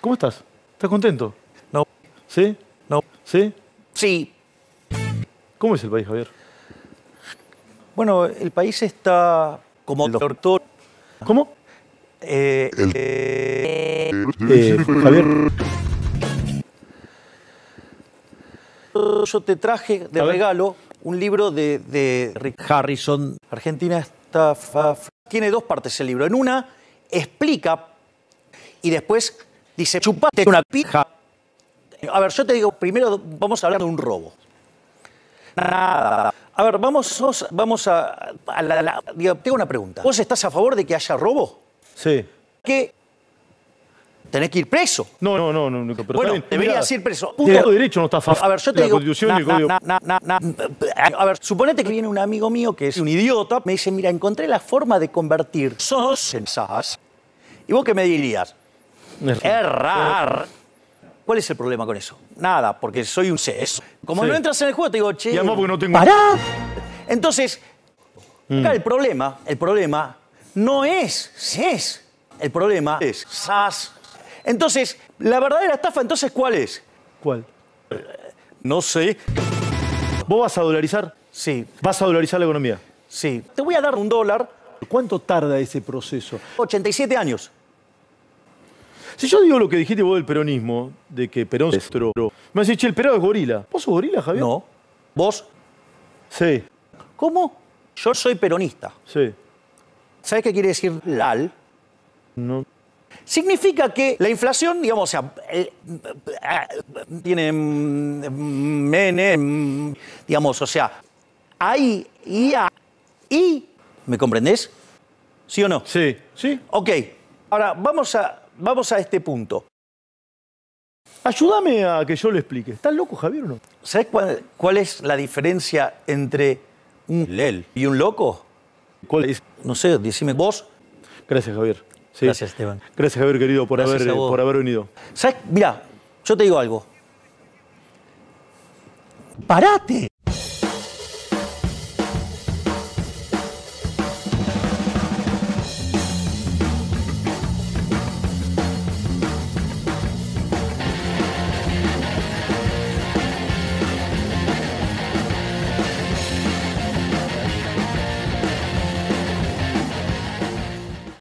¿Cómo estás? ¿Estás contento? No. ¿Sí? No. ¿Sí? Sí. ¿Cómo es el país, Javier? Bueno, el país está como el ¿Cómo? Eh, el... Eh, eh, Javier. Yo te traje de regalo un libro de, de Rick Harrison. Argentina está. Tiene dos partes el libro. En una explica y después dice, chupate una pija. A ver, yo te digo, primero vamos a hablar de un robo. Nada. A ver, vamos, vamos a... tengo una pregunta. ¿Vos estás a favor de que haya robo? Sí. ¿Qué? Tenés que ir preso. No, no, no, no pero Bueno, deberías ir preso. Todo derecho no está A ver, yo te digo, Constitución A ver, suponete que viene un amigo mío que es un idiota, me dice, mira, encontré la forma de convertir sos en SAS. ¿Y vos qué me dirías? Errar. ¿Cuál es el problema con eso? Nada, porque soy un CES Como no entras en el juego, te digo, che. porque no tengo. ¡Pará! Entonces, mm. el problema, el problema no es CES. El problema es SAS. Entonces, la verdadera estafa, entonces, ¿cuál es? ¿Cuál? No sé. ¿Vos vas a dolarizar? Sí. ¿Vas a dolarizar la economía? Sí. Te voy a dar un dólar. ¿Cuánto tarda ese proceso? 87 años. Si yo digo lo que dijiste vos del peronismo, de que Perón se Me has dicho, el Perón es gorila. ¿Vos sos gorila, Javier? No. ¿Vos? Sí. ¿Cómo? Yo soy peronista. Sí. ¿Sabés qué quiere decir LAL? No. Significa que la inflación, digamos, o sea, eh, tiene, mm, mm, mene, mm, digamos, o sea, hay y, y, ¿me comprendés? ¿Sí o no? Sí, sí. Ok, ahora vamos a vamos a este punto. Ayúdame a que yo le explique. ¿Estás loco, Javier, o no? ¿Sabes cuál, es la diferencia entre un lel y un loco? ¿Cuál es? No sé, decime vos. Gracias, Javier. Gracias, Esteban. Gracias, Javier, querido, por, haber, por haber venido. ¿Sabes? Mira, yo te digo algo. ¡Parate!